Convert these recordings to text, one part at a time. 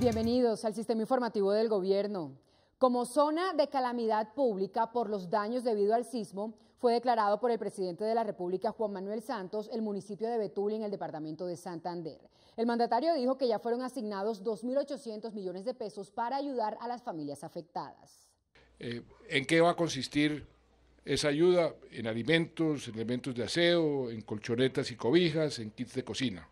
Bienvenidos al sistema informativo del gobierno. Como zona de calamidad pública por los daños debido al sismo, fue declarado por el presidente de la República, Juan Manuel Santos, el municipio de Betulia en el departamento de Santander. El mandatario dijo que ya fueron asignados 2.800 millones de pesos para ayudar a las familias afectadas. Eh, ¿En qué va a consistir esa ayuda en alimentos, en elementos de aseo, en colchonetas y cobijas, en kits de cocina.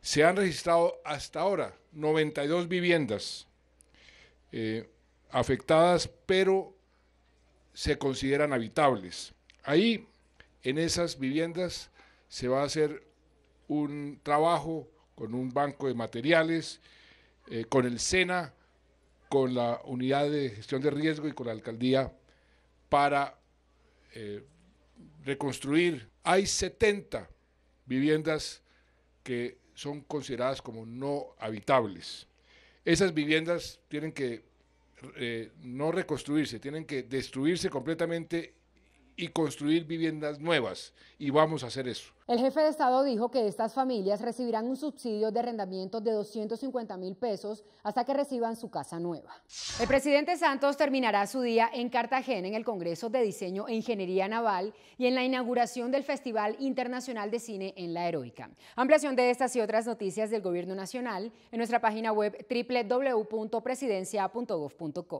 Se han registrado hasta ahora 92 viviendas eh, afectadas, pero se consideran habitables. Ahí, en esas viviendas, se va a hacer un trabajo con un banco de materiales, eh, con el SENA, con la unidad de gestión de riesgo y con la alcaldía para eh, reconstruir. Hay 70 viviendas que son consideradas como no habitables. Esas viviendas tienen que eh, no reconstruirse, tienen que destruirse completamente y construir viviendas nuevas. Y vamos a hacer eso. El jefe de Estado dijo que estas familias recibirán un subsidio de arrendamiento de 250 mil pesos hasta que reciban su casa nueva. El presidente Santos terminará su día en Cartagena en el Congreso de Diseño e Ingeniería Naval y en la inauguración del Festival Internacional de Cine en La Heroica. Ampliación de estas y otras noticias del Gobierno Nacional en nuestra página web www.presidencia.gov.co.